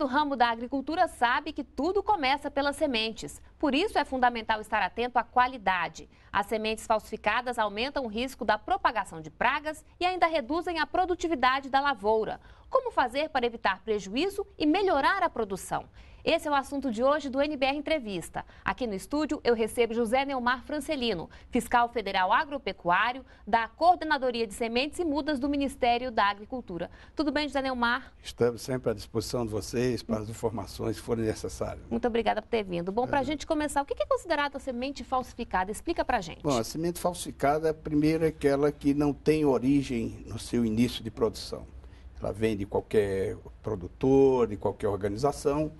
do ramo da agricultura sabe que tudo começa pelas sementes. Por isso é fundamental estar atento à qualidade. As sementes falsificadas aumentam o risco da propagação de pragas e ainda reduzem a produtividade da lavoura. Como fazer para evitar prejuízo e melhorar a produção? Esse é o assunto de hoje do NBR Entrevista. Aqui no estúdio eu recebo José Neumar Francelino, fiscal federal agropecuário da Coordenadoria de Sementes e Mudas do Ministério da Agricultura. Tudo bem, José Neumar? Estamos sempre à disposição de vocês para as informações que forem necessárias. Muito obrigada por ter vindo. Bom, para a é. gente começar, o que é considerada semente falsificada? Explica para a gente. Bom, a semente falsificada, primeiro, é aquela que não tem origem no seu início de produção. Ela vem de qualquer produtor, de qualquer organização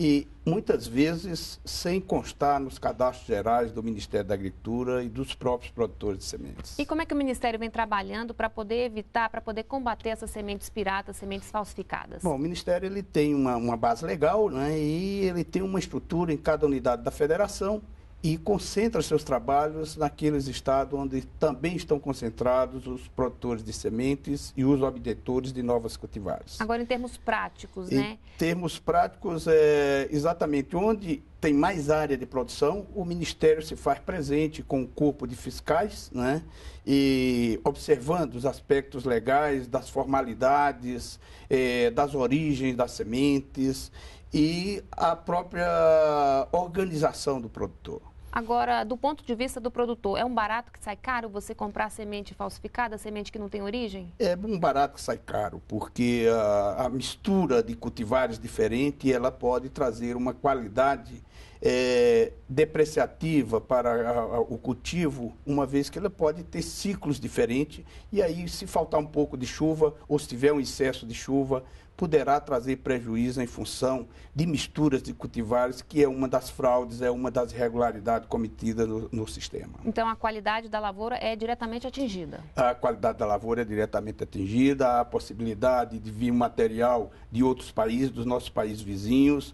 e muitas vezes sem constar nos cadastros gerais do Ministério da Agricultura e dos próprios produtores de sementes. E como é que o Ministério vem trabalhando para poder evitar, para poder combater essas sementes piratas, sementes falsificadas? Bom, o Ministério ele tem uma, uma base legal né, e ele tem uma estrutura em cada unidade da federação e concentra seus trabalhos naqueles estados onde também estão concentrados os produtores de sementes e os obtetores de novas cultivares. Agora, em termos práticos, em né? Em termos práticos, é exatamente onde tem mais área de produção, o Ministério se faz presente com o corpo de fiscais, né? E observando os aspectos legais, das formalidades, é, das origens das sementes e a própria organização do produtor. Agora, do ponto de vista do produtor, é um barato que sai caro você comprar semente falsificada, semente que não tem origem? É um barato que sai caro, porque a, a mistura de cultivares diferentes ela pode trazer uma qualidade é, depreciativa para a, a, o cultivo, uma vez que ela pode ter ciclos diferentes e aí se faltar um pouco de chuva ou se tiver um excesso de chuva poderá trazer prejuízo em função de misturas de cultivares, que é uma das fraudes, é uma das irregularidades cometidas no, no, sistema. Então, a qualidade da lavoura é diretamente atingida? A qualidade da lavoura é diretamente atingida, a possibilidade de vir material de outros países, dos nossos países vizinhos,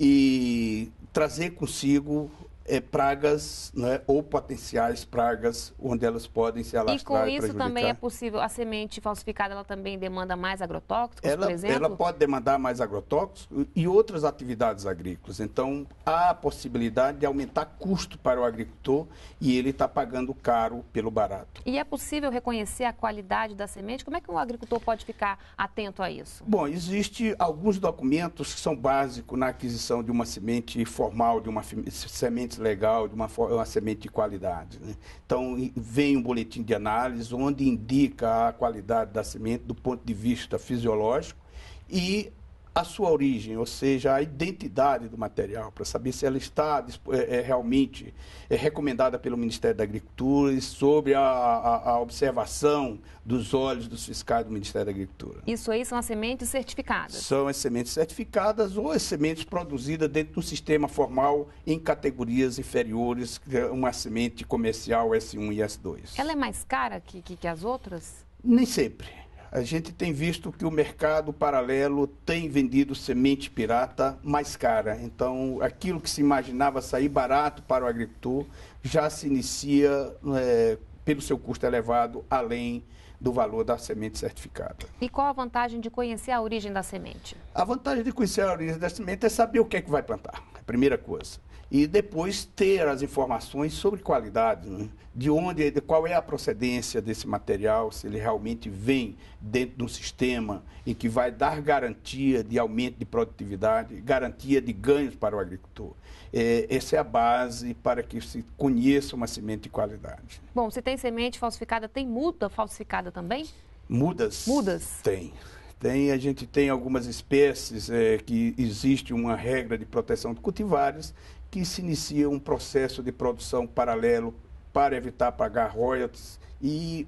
e trazer consigo é, pragas né, ou potenciais pragas onde elas podem se alastrar. E com isso e prejudicar. também é possível, a semente falsificada ela também demanda mais agrotóxicos, ela, por exemplo? Ela pode demandar mais agrotóxicos e outras atividades agrícolas. Então, há a possibilidade de aumentar custo para o agricultor e ele está pagando caro pelo barato. E é possível reconhecer a qualidade da semente? Como é que o um agricultor pode ficar atento a isso? Bom, existem alguns documentos que são básicos na aquisição de uma semente formal, de uma semente legal, de uma, forma, uma semente de qualidade. Né? Então, vem um boletim de análise onde indica a qualidade da semente do ponto de vista fisiológico e a sua origem, ou seja, a identidade do material, para saber se ela está é, é, realmente é, recomendada pelo Ministério da Agricultura e sobre a, a, a, observação dos olhos dos fiscais do Ministério da Agricultura. Isso aí são as sementes certificadas? São as sementes certificadas ou as sementes produzidas dentro do sistema formal em categorias inferiores, é uma semente comercial S1 e S2. Ela é mais cara que, que, que as outras? Nem sempre. A gente tem visto que o mercado paralelo tem vendido semente pirata mais cara. Então, aquilo que se imaginava sair barato para o agricultor já se inicia é, pelo seu custo elevado, além do valor da semente certificada. E qual a vantagem de conhecer a origem da semente? A vantagem de conhecer a origem da semente é saber o que é que vai plantar, é a primeira coisa e depois ter as informações sobre qualidade, né? de onde, de qual é a procedência desse material, se ele realmente vem dentro de um sistema e que vai dar garantia de aumento de produtividade, garantia de ganhos para o agricultor. É, essa é a base para que se conheça uma semente de qualidade. Bom, se tem semente falsificada, tem muda falsificada também? Mudas. Mudas. Tem. Tem, a gente tem algumas espécies é, que existe uma regra de proteção de cultivares que se inicia um processo de produção paralelo para evitar pagar royalties e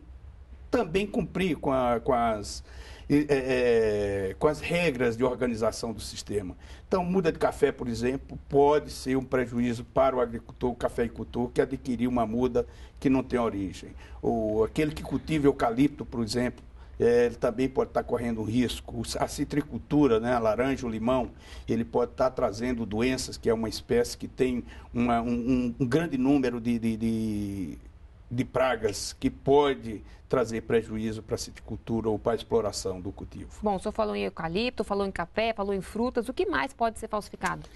também cumprir com, a, com as é, é, com as regras de organização do sistema. Então, muda de café, por exemplo, pode ser um prejuízo para o agricultor, o cafeicultor, que adquiriu uma muda que não tem origem. Ou aquele que cultiva eucalipto, por exemplo, é, ele também pode estar tá correndo risco. A citricultura, né, a laranja, o limão, ele pode estar tá trazendo doenças, que é uma espécie que tem uma, um, um, grande número de, de, de de pragas que pode trazer prejuízo para a citricultura ou para a exploração do cultivo. Bom, o senhor falou em eucalipto, falou em café, falou em frutas. O que mais pode ser falsificado?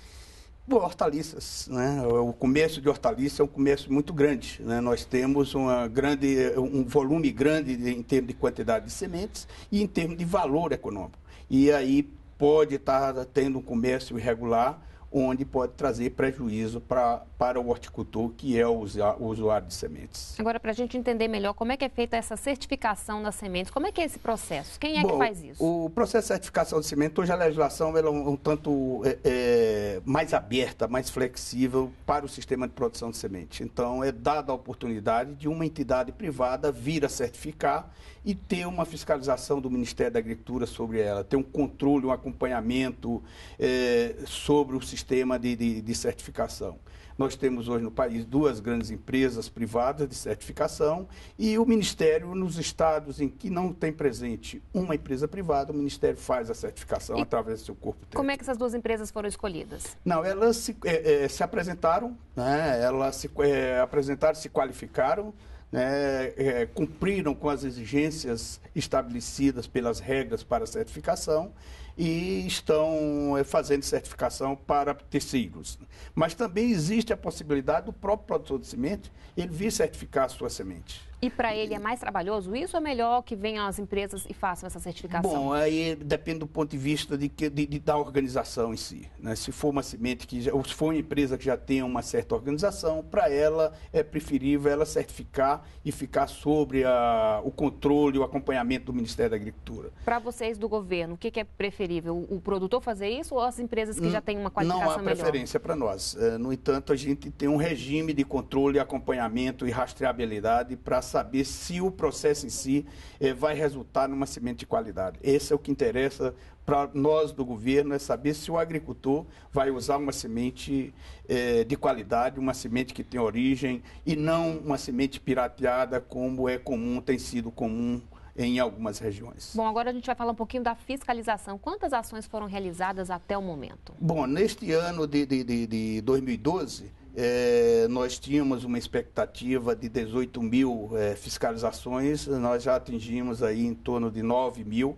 hortaliças, né? O comércio de hortaliças é um comércio muito grande, né? Nós temos uma grande, um volume grande em termos de quantidade de sementes e em termos de valor econômico. E aí pode estar tendo um comércio irregular, onde pode trazer prejuízo para para o horticultor que é o usuário de sementes. Agora, para a gente entender melhor como é que é feita essa certificação das sementes, como é que é esse processo? Quem é Bom, que faz isso? O processo de certificação de sementes, hoje a legislação é um, um tanto é, é, mais aberta, mais flexível para o sistema de produção de semente. Então, é dada a oportunidade de uma entidade privada vir a certificar e ter uma fiscalização do Ministério da Agricultura sobre ela, ter um controle, um acompanhamento é, sobre o sistema de, de, de certificação. Nós nós temos hoje no país duas grandes empresas privadas de certificação e o Ministério, nos estados em que não tem presente uma empresa privada, o Ministério faz a certificação e através do seu corpo técnico. Como é que essas duas empresas foram escolhidas? Não, elas se, é, é, se apresentaram, né? elas se é, apresentaram, se qualificaram, né, é, cumpriram com as exigências estabelecidas pelas regras para certificação e estão eh, fazendo certificação para tecidos. Mas também existe a possibilidade do próprio produtor de semente ele vir certificar a sua semente. E para ele é mais trabalhoso isso ou é melhor que venham as empresas e façam essa certificação? Bom, aí depende do ponto de vista de, que, de, de da organização em si. Né? Se for uma semente que já, ou se for uma empresa que já tem uma certa organização, para ela é preferível ela certificar e ficar sobre a, o controle, o acompanhamento do Ministério da Agricultura. Para vocês do governo, o que, que, é preferível? O produtor fazer isso ou as empresas que não, hum, já têm uma qualificação melhor? Não há melhor? preferência para nós. Eh, no entanto, a gente tem um regime de controle, acompanhamento e rastreabilidade para saber se o processo em si eh, vai resultar numa semente de qualidade. Esse é o que interessa para nós do governo, é saber se o agricultor vai usar uma semente eh, de qualidade, uma semente que tem origem e não uma semente pirateada como é comum, tem sido comum em algumas regiões. Bom, agora a gente vai falar um pouquinho da fiscalização. Quantas ações foram realizadas até o momento? Bom, neste ano de, de, de, de 2012 é, nós tínhamos uma expectativa de 18 mil é, fiscalizações, nós já atingimos aí em torno de 9 mil,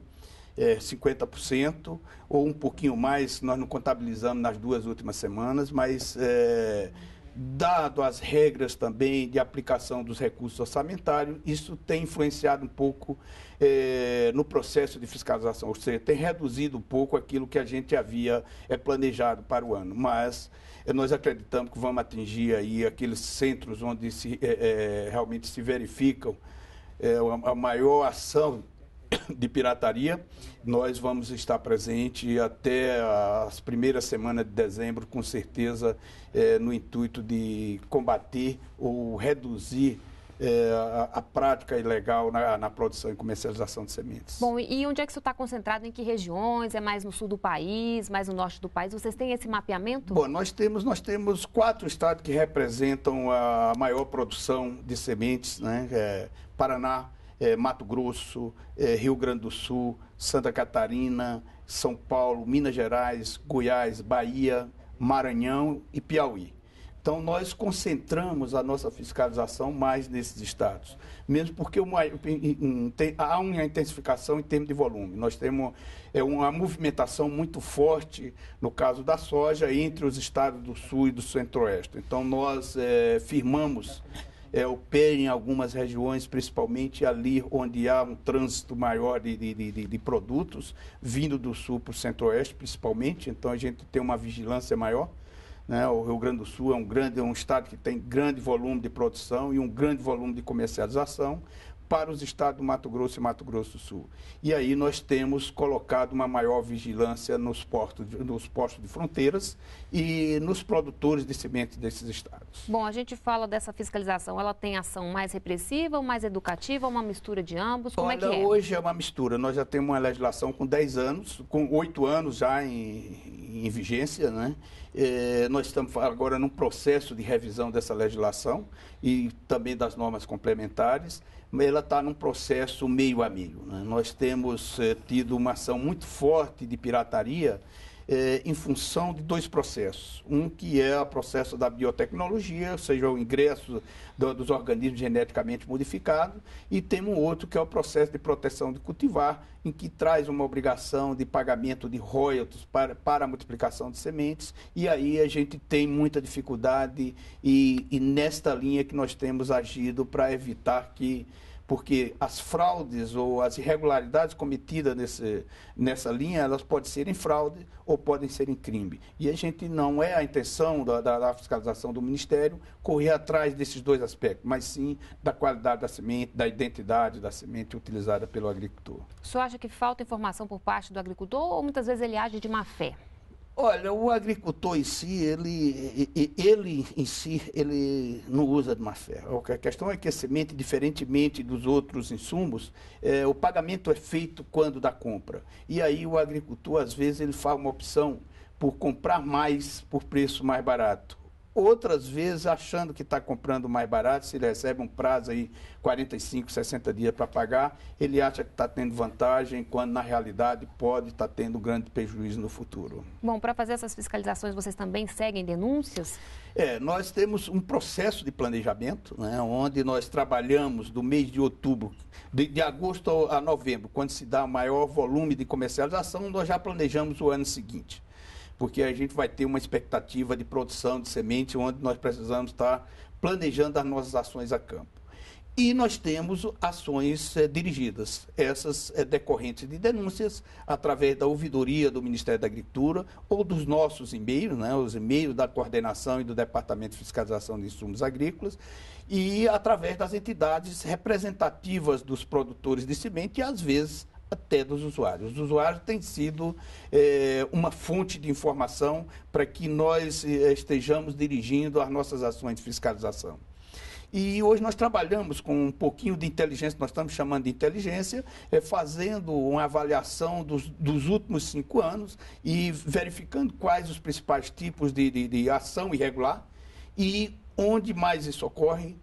é, 50%, ou um pouquinho mais, nós não contabilizamos nas duas últimas semanas, mas é, dado as regras também de aplicação dos recursos orçamentários, isso tem influenciado um pouco eh, no processo de fiscalização, ou seja, tem reduzido um pouco aquilo que a gente havia eh, planejado para o ano. Mas eh, nós acreditamos que vamos atingir aí aqueles centros onde se, realmente se verificam a maior ação de pirataria. Nós vamos estar presente até as primeiras semanas de dezembro, com certeza, é, no intuito de combater ou reduzir é, a, a, prática ilegal na, na, produção e comercialização de sementes. Bom, e onde é que isso está concentrado? Em que regiões? É mais no sul do país, mais no norte do país? Vocês têm esse mapeamento? Bom, nós temos, nós temos quatro estados que representam a maior produção de sementes, né? É, Paraná, é, Mato Grosso, é, Rio Grande do Sul, Santa Catarina, São Paulo, Minas Gerais, Goiás, Bahia, Maranhão e Piauí. Então, nós concentramos a nossa fiscalização mais nesses estados, mesmo porque uma, há uma intensificação em termos de volume. Nós temos é, uma movimentação muito forte, no caso da soja, entre os estados do Sul e do Centro-Oeste. Então, nós é, firmamos é, opera em algumas regiões, principalmente ali onde há um trânsito maior de, de, de, de produtos, vindo do sul para o centro-oeste, principalmente. Então, a gente tem uma vigilância maior. Né? O Rio Grande do Sul é um, grande, é um estado que tem grande volume de produção e um grande volume de comercialização, para os estados do Mato Grosso e Mato Grosso do Sul. E aí nós temos colocado uma maior vigilância nos, portos, nos postos de fronteiras e nos produtores de sementes desses estados. Bom, a gente fala dessa fiscalização, ela tem ação mais repressiva, mais educativa, uma mistura de ambos? Como Olha, é que é? Hoje é uma mistura. Nós já temos uma legislação com 10 anos, com 8 anos já em, em vigência, né? Eh, nós estamos agora num processo de revisão dessa legislação e também das normas complementares, mas ela está num processo meio a meio. Né? Nós temos eh, tido uma ação muito forte de pirataria é, em função de dois processos. Um que é o processo da biotecnologia, ou seja, o ingresso do, dos organismos geneticamente modificados, e temos um outro que é o processo de proteção de cultivar, em que traz uma obrigação de pagamento de royalties para, para a multiplicação de sementes, e aí a gente tem muita dificuldade e, e nesta linha que nós temos agido para evitar que porque as fraudes ou as irregularidades cometidas nesse, nessa linha, elas podem ser em fraude ou podem ser em crime. E a gente não é a intenção da, da, da fiscalização do Ministério correr atrás desses dois aspectos, mas sim da qualidade da semente, da identidade da semente utilizada pelo agricultor. O senhor acha que falta informação por parte do agricultor ou muitas vezes ele age de má fé? Olha, o agricultor em si, ele, ele em si, ele não usa de má fé. A questão é que a semente, diferentemente dos outros insumos, é, o pagamento é feito quando da compra. E aí o agricultor, às vezes, ele faz uma opção por comprar mais por preço mais barato. Outras vezes, achando que está comprando mais barato, se ele recebe um prazo aí 45, 60 dias para pagar, ele acha que está tendo vantagem, quando na realidade pode estar tá tendo grande prejuízo no futuro. Bom, para fazer essas fiscalizações, vocês também seguem denúncias? É, nós temos um processo de planejamento, né, onde nós trabalhamos do mês de outubro, de, de agosto a novembro, quando se dá maior volume de comercialização, nós já planejamos o ano seguinte porque a gente vai ter uma expectativa de produção de semente onde nós precisamos estar tá planejando as nossas ações a campo. E nós temos ações é, dirigidas, essas é, decorrentes de denúncias, através da ouvidoria do Ministério da Agricultura ou dos nossos e-mails, né, os e-mails da coordenação e do Departamento de Fiscalização de Insumos Agrícolas, e através das entidades representativas dos produtores de semente e, às vezes, até dos usuários. Os usuários têm sido é, uma fonte de informação para que nós eh, estejamos dirigindo as nossas ações de fiscalização. E hoje nós trabalhamos com um pouquinho de inteligência, nós estamos chamando de inteligência, é, fazendo uma avaliação dos, dos, últimos cinco anos e verificando quais os principais tipos de, de, de ação irregular e onde mais isso ocorre,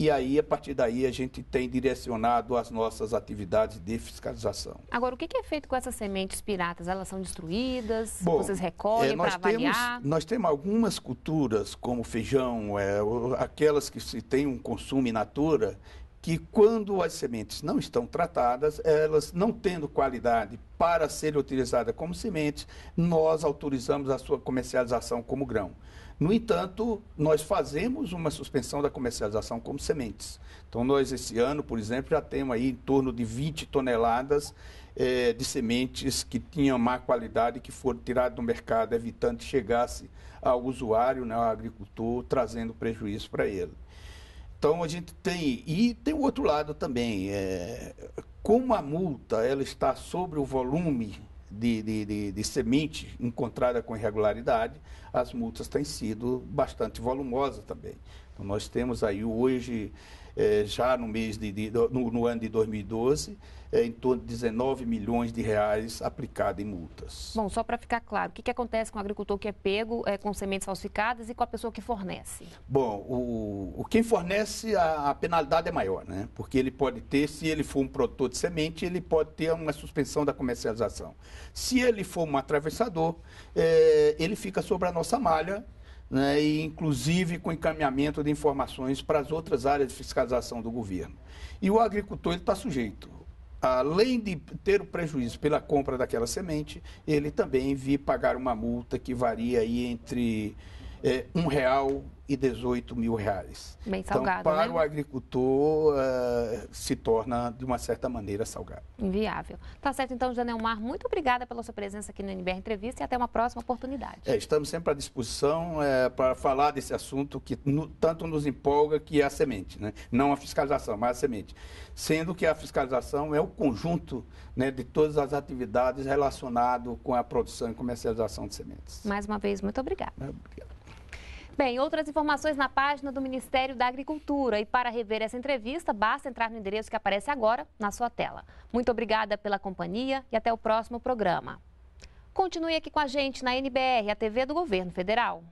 e aí, a partir daí, a gente tem direcionado as nossas atividades de fiscalização. Agora, o que é feito com essas sementes piratas? Elas são destruídas? Bom, vocês é, recolhem é, para avaliar? Nós temos algumas culturas, como feijão, é, aquelas que se tem um consumo in natura, que quando as sementes não estão tratadas, elas não tendo qualidade para ser utilizada como semente, nós autorizamos a sua comercialização como grão. No entanto, nós fazemos uma suspensão da comercialização como sementes. Então, nós esse ano, por exemplo, já temos aí em torno de 20 toneladas eh, de sementes que tinham má qualidade, que foram tiradas do mercado, evitando que chegasse ao usuário, né, ao agricultor, trazendo prejuízo para ele. Então a gente tem. E tem o outro lado também. É, como a multa ela está sobre o volume de, de, de, de, semente encontrada com irregularidade, as multas têm sido bastante volumosas também. Então, nós temos aí hoje, é, já no mês de, de no, no, ano de 2012, é, em torno de 19 milhões de reais aplicado em multas. Bom, só para ficar claro, o que, que acontece com o agricultor que é pego é, com sementes falsificadas e com a pessoa que fornece? Bom, o, o quem fornece a, a, penalidade é maior, né? Porque ele pode ter, se ele for um produtor de semente, ele pode ter uma suspensão da comercialização. Se ele for um atravessador, ele fica sobre a nossa malha né, e inclusive com encaminhamento de informações para as outras áreas de fiscalização do governo. E o agricultor está sujeito. Além de ter o prejuízo pela compra daquela semente, ele também vir pagar uma multa que varia aí entre é, um real e 18 mil reais. Bem então, salgado, então, para né? o agricultor, uh, se torna, de uma certa maneira, salgado. Inviável. Tá certo, então, Janelmar, muito obrigada pela sua presença aqui no NBR Entrevista e até uma próxima oportunidade. É, estamos sempre à disposição é, eh, para falar desse assunto que no, tanto nos empolga, que é a semente, né? não a fiscalização, mas a semente. Sendo que a fiscalização é o conjunto né, de todas as atividades relacionadas com a produção e comercialização de sementes. Mais uma vez, muito obrigada. obrigado. Bem, outras informações na página do Ministério da Agricultura. E para rever essa entrevista, basta entrar no endereço que aparece agora na sua tela. Muito obrigada pela companhia e até o próximo programa. Continue aqui com a gente na NBR, a TV do Governo Federal.